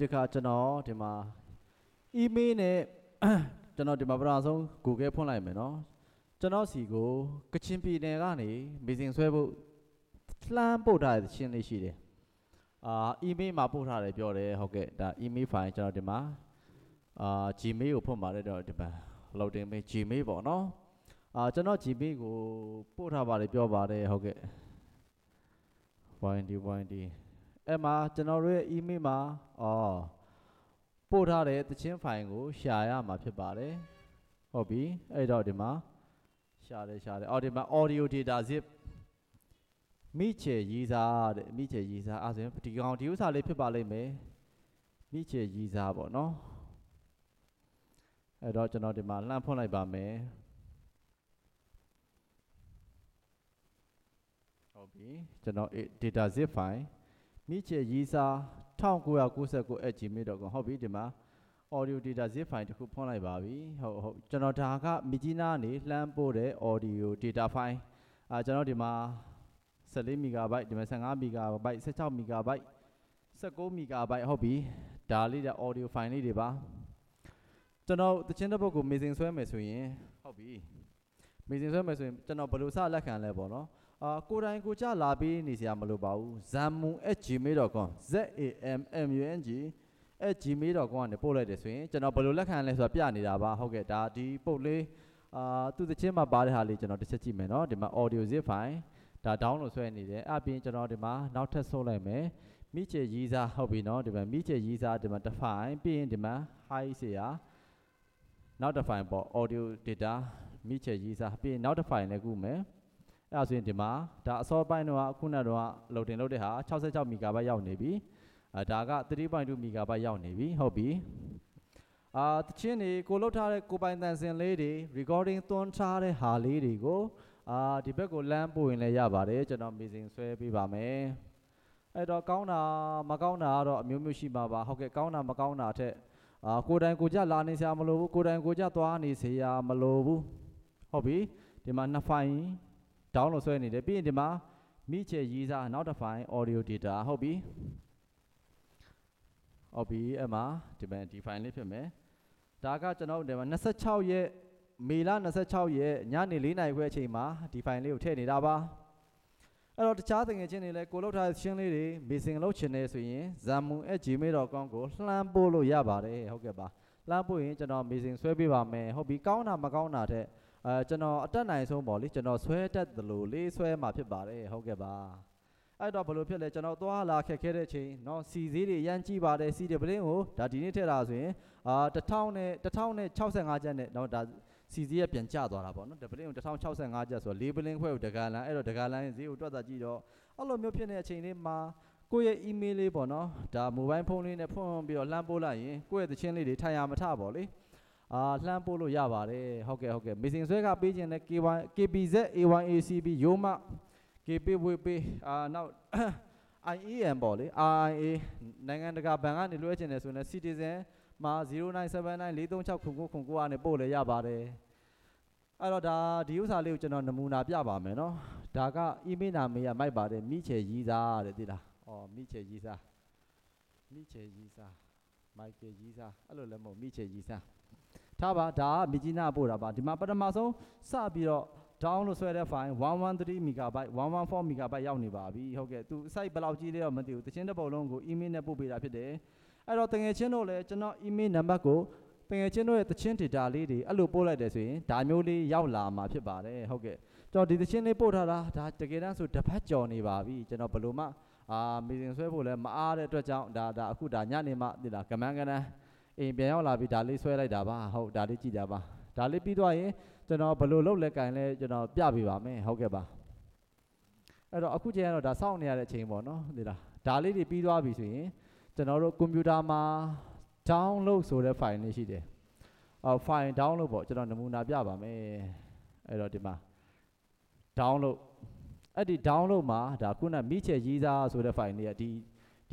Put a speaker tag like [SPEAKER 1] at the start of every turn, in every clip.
[SPEAKER 1] ဒီခါကျွန်တော်ဒီမှာ email နဲ့ကျွန်တော်ဒီမှာပထမဆုံး Google ဖွင့်လိုက်မယ်နော်ကျွန်တော်စီကိုကချင်ပြည်နယ်ကနေမေစင်ဆွဲဖို့လှမ်းပို့ထားတဲ့ချင်းလေးရှိတယ်အာ email မှာပို့ထားတယ်ပြောတယ်ဟုတ်ကဲ့ဒါ email file ကျွန်တော်ဒီမှာအာ Gmail ကိုဖွင့်ပါတယ်တော့ဒီမှာ loading ပဲ Gmail ပေါ့နော်အာကျွန်တော် Gmail ကိုပို့ထားပါတယ်ပြောပါတယ်ဟုတ်ကဲ့ windy windy အဲ့မှာကျွန်တော်တို့ရဲ့ email မှာအော်ပို့ထားတဲ့သချင်းဖိုင်ကိုရှာရမှာဖြစ်ပါတယ်ဟုတ်ပြီအဲ့တော့ဒီမှာရှာတယ်ရှာတယ်အော်ဒီမှာ audio data zip မိချေရီစာတဲ့မိချေရီစာအဲဆိုရင်ဒီကောင်ဒီဥစ္စာလေးဖြစ်ပါလိမ့်မယ်မိချေရီစာပေါ့နော်အဲ့တော့ကျွန်တော်ဒီမှာလှမ်းဖွင့်လိုက်ပါမယ်ဟုတ်ပြီကျွန်တော် data zip file မိချေရီစာ1999 @gmail.com ဟုတ်ပြီဒီမှာ audio data zip file တစ်ခုဖွင့်လိုက်ပါပြီဟုတ်ဟုတ်ကျွန်တော်ဒါကမြကြီးနားနေလှမ်းပို့တဲ့ audio data file အာကျွန်တော်ဒီမှာ14 MB ဒီမှာ15 MB 16 MB 19 MB ဟုတ်ပြီဒါလေးတဲ့ audio file လေးတွေပါကျွန်တော်တခြင်းတစ်ပုဒ်ကို mixing ဆွဲမယ်ဆိုရင်ဟုတ်ပြီ mixing ဆွဲမယ်ဆိုရင်ကျွန်တော်ဘယ်လိုစလက်ခံလဲပေါ့နော်အာကိုတိုင်ကိုကြလာပြီးနေစရာမလိုပါဘူး zamun@gmail.com z a m m u n g @gmail.com ကနေပို့လိုက်တယ်ဆိုရင်ကျွန်တော်ဘယ်လိုလက်ခံလဲဆိုတာပြနေတာပါဟုတ်ကဲ့ဒါဒီပုတ်လေးအာသူတချင်းမှာပါတဲ့ဟာလေးကျွန်တော်တစ်ချက်ကြည့်မယ်เนาะဒီမှာ audio zip file ဒါ download ဆွဲနေတယ်အပြင်ကျွန်တော်ဒီမှာနောက်ထပ်ဆုပ်လိုက်မယ်မိချေရီးစားဟုတ်ပြီเนาะဒီမှာမိချေရီးစားဒီမှာ define ပြီးရင်ဒီမှာ high ဆရာနောက် define ပေါ့ audio data မိချေရီးစားပြီးရင်နောက် define လည်းကုမယ်အဲ့ဒါဆိုရင်ဒီမှာဒါအစောပိုင်းတော့ခုနကတော့လုတ်တင်လုတ်တဲ့ဟာ66 MB ရောက်နေပြီအဲဒါက3.2 MB ရောက်နေပြီဟုတ်ပြီအာတချင်းတွေကိုလုတ်ထားတဲ့ကိုပိုင်တန်စင်လေးတွေ recording သွန်းထားတဲ့ဟာလေးတွေကိုအာဒီဘက်ကိုလမ်းပို့ရင်လည်းရပါတယ်ကျွန်တော် amazing ဆွဲပေးပါမယ်အဲ့တော့ကောင်းတာမကောင်းတာကတော့အမျိုးမျိုးရှိပါပါဟုတ်ကဲ့ကောင်းတာမကောင်းတာထက်အာကိုတိုင်ကိုကြလာနေစရာမလိုဘူးကိုတိုင်ကိုကြသွားနေစရာမလိုဘူးဟုတ်ပြီဒီမှာနှစ်ဖိုင် down လို့ဆွဲနေတယ်ပြီးရင်ဒီမှာမိချေရေးစားနောက်တစ်ဖိုင် audio data ဟုတ်ပြီဟုတ်ပြီအဲ့မှာဒီမှာဒီ file လေးဖြစ်မယ်ဒါကကျွန်တော်ဒီမှာ26ရက်မေလ26ရက်ညနေ4နာရီခွဲအချိန်မှာဒီ file လေးကိုထည့်နေတာပါအဲ့တော့တခြားတငယ်ချင်းတွေလည်းကိုလောက်ထားရှင်းလေးတွေမေစင်လောက်ချင်နေဆိုရင် zamu@gmail.com ကိုလှမ်းပို့လို့ရပါတယ်ဟုတ်ကဲ့ပါလှမ်းပို့ရင်ကျွန်တော်မေစင်ဆွဲပေးပါမယ်ဟုတ်ပြီကောင်းတာမကောင်းတာတဲ့အဲကျွန်တော်အတက်နိုင်ဆုံးပေါ့လေကျွန်တော်ဆွဲတက်သလိုလေးဆွဲမှာဖြစ်ပါတယ်ဟုတ်ကဲ့ပါအဲ့တော့ဘယ်လိုဖြစ်လဲကျွန်တော်သွားလာခက်ခဲတဲ့ချိန်เนาะစီစည်းတွေရမ်းကြည့်ပါတယ်စီတပလင်းကိုဒါဒီနေ့ထည့်တာဆိုရင်အာ1000နဲ့1065ကျပ်နဲ့เนาะဒါစီစည်းရပြန်ကျသွားတာပေါ့နော်တပလင်းကို1065ကျပ်ဆိုတော့၄ပလင်းခွဲကိုတကာလန်အဲ့တော့တကာလန်ဈေးကိုတွက်တာကြည့်တော့အဲ့လိုမျိုးဖြစ်တဲ့အချိန်လေးမှာကိုယ့်ရဲ့ email လေးပေါ့နော်ဒါမိုဘိုင်းဖုန်းလေးနဲ့ဖွင့်ပြီးတော့လှမ်းပို့လိုက်ရင်ကိုယ့်ရဲ့သချင်းလေးတွေထိုင်ရမထပေါ့လေအာလှမ်းပို့လို့ရပါတယ်ဟုတ်ကဲ့ဟုတ်ကဲ့မေစင်ဆွဲကပေးခြင်းနဲ့ KY KPZ A1ACB ရိုးမ KP ဝေပေးအာနောက် IEM ပေါ့လေ RIA နိုင်ငံတကာဘဏ်ကနေလွှဲခြင်းနဲ့ဆိုရင် Citizen မှာ0979436999ကနေပို့လေရပါတယ်အဲ့တော့ဒါဒီဥစ္စာလေးကိုကျွန်တော်နမူနာပြပါမယ်နော်ဒါကအီးမေးနာမေးရမိုက်ပါတယ်မိချေရီးစားတဲ့သိလားဩမိချေရီးစားမိချေရီးစားမိုက်ကယ်ရီးစားအဲ့လိုလည်းမဟုတ်မိချေရီးစားထားပါဒါကမြကြီးနာပို့တာပါဒီမှာပထမဆုံးစပြီးတော့ down လို့ဆွဲတဲ့ file 113 MB 114 MB ရောက်နေပါပြီဟုတ်ကဲ့သူ site ဘယ်လောက်ကြီးလဲတော့မသိဘူးတခြင်းတစ်ပုံလုံးကို email နဲ့ပို့ပေးတာဖြစ်တယ်အဲ့တော့တငယ်ချင်းတို့လည်းကျွန်တော် email နံပါတ်ကိုတငယ်ချင်းတို့ရဲ့တခြင်း data လေးတွေအဲ့လိုပို့လိုက်တယ်ဆိုရင်ဒါမျိုးလေးရောက်လာမှာဖြစ်ပါတယ်ဟုတ်ကဲ့ကျွန်တော်ဒီတခြင်းလေးပို့ထားတာဒါတကယ်တမ်းဆိုတစ်ဖက်ကြော်နေပါပြီကျွန်တော်ဘယ်လိုမှအာမီတင်ဆွဲဖို့လည်းမအားတဲ့အတွက်ကြောင့်ဒါဒါအခုဒါညနေမှဒီလားကမန်းကနန်းအိမ်ပြန်ရောက်လာပြီးဒါလေးဆွဲလိုက်တာပါဟုတ်ဒါလေးကြည့်ကြပါဒါလေးပြီးသွားရင်ကျွန်တော်ဘယ်လိုလုပ်လဲကင်လဲကျွန်တော်ပြပေးပါမယ်ဟုတ်ကဲ့ပါအဲ့တော့အခုချိန်ကတော့ဒါစောင့်နေရတဲ့အချိန်ပေါ့နော်ဒီလားဒါလေးတွေပြီးသွားပြီဆိုရင်ကျွန်တော်တို့ကွန်ပျူတာမှာ download ဆိုတဲ့ file လေးရှိတယ်အော် file download ပေါ့ကျွန်တော်နမူနာပြပါမယ်အဲ့တော့ဒီမှာ download အဲ့ဒီ download မှာဒါခုနမိချက်ရေးစားဆိုတဲ့ file တွေကဒီ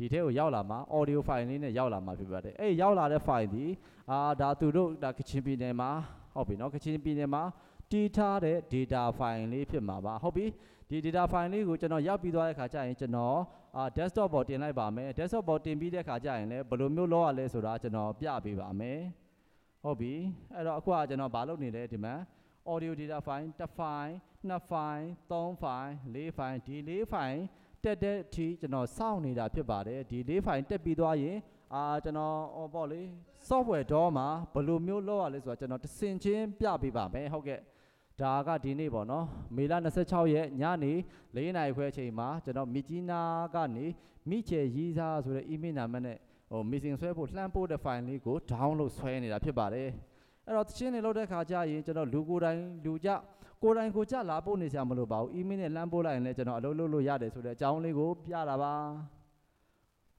[SPEAKER 1] ဒီထဲကိုရောက်လာမှာ audio file လေးနဲ့ရောက်လာမှာဖြစ်ပါတယ်အဲ့ရောက်လာတဲ့ file ဒီအာဒါသူတို့ဒါကချင်ပြည်နယ်မှာဟုတ်ပြီနော်ကချင်ပြည်နယ်မှာတီးထားတဲ့ data file လေးဖြစ်မှာပါဟုတ်ပြီဒီ data file လေးကိုကျွန်တော်ရောက်ပြီးသွားတဲ့ခါကျရင်ကျွန်တော်အာ desktop ပေါ်တင်လိုက်ပါမယ် desktop ပေါ်တင်ပြီးတဲ့ခါကျရင်လည်းဘယ်လိုမျိုးလုပ်ရလဲဆိုတာကျွန်တော်ပြပေးပါမယ်ဟုတ်ပြီအဲ့တော့အခုကကျွန်တော်မလုပ်နေလဲဒီမှာ audio data file တစ် file နှစ် file သုံး file လေး file ဒီလေး file တက်တဲ့အထိကျွန်တော်စောင့်နေတာဖြစ်ပါတယ်ဒီလေးဖိုင်တက်ပြီးသွားရင် အာကျွန်တော်ဟောပေါ့လေ software တော့မှာဘယ်လိုမျိုးလုပ်ရလဲဆိုတော့ကျွန်တော်တစင်ချင်းပြပေးပါမယ်ဟုတ်ကဲ့ဒါကဒီနေ့ပေါ့နော်မေလ26ရက်ညနေ4နာရီခွဲအချိန်မှာကျွန်တော်မိကြီးနာကနေမိချေရီစာဆိုတဲ့ email နာမနဲ့ဟို missing ဆွဲဖို့လှမ်းပို့တဲ့ file လေးကို download ဆွဲနေတာဖြစ်ပါတယ်အဲ့တော့သချင်းတွေလောက်တဲ့ခါကျရင်ကျွန်တော်လူကိုယ်တိုင်လူကြကိုယ်တိုင်ကိုကြလာပို့နေစရာမလိုပါဘူး email နဲ့လမ်းပို့လိုက်ရင်လည်းကျွန်တော်အလုပ်လုပ်လို့ရတယ်ဆိုတဲ့အကြောင်းလေးကိုပြတာပါ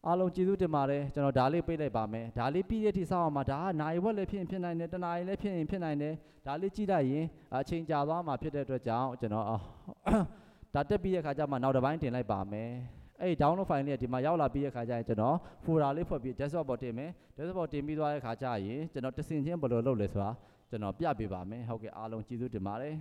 [SPEAKER 1] အားလုံးကျေးဇူးတင်ပါတယ်ကျွန်တော်ဒါလေးပိတ်လိုက်ပါမယ်ဒါလေးပြည့်တဲ့ထိဆောက်အောင်ပါဒါကနိုင်ဝက်လည်းဖြစ်ရင်ဖြစ်နိုင်တယ်တနာရီလည်းဖြစ်ရင်ဖြစ်နိုင်တယ်ဒါလေးကြည့်လိုက်ရင်အချိန်ကြာသွားမှာဖြစ်တဲ့အတွက်ကြောင့်ကျွန်တော်ဒါတက်ပြီးတဲ့ခါကျမှနောက်တစ်ပိုင်းတင်လိုက်ပါမယ်အဲ့ဒီ download file လေးကဒီမှာရောက်လာပြီးတဲ့ခါကျရင်ကျွန်တော် folder လေးဖွဲ့ပြီး desktop ပေါ်တင်မယ် desktop ပေါ်တင်ပြီးသွားတဲ့ခါကျရင်ကျွန်တော်တဆင်ချင်းဘယ်လိုလုပ်လဲဆိုတာကျွန်တော်ပြပေးပါမယ်ဟုတ်ကဲ့အားလုံးကျေးဇူးတင်ပါတယ်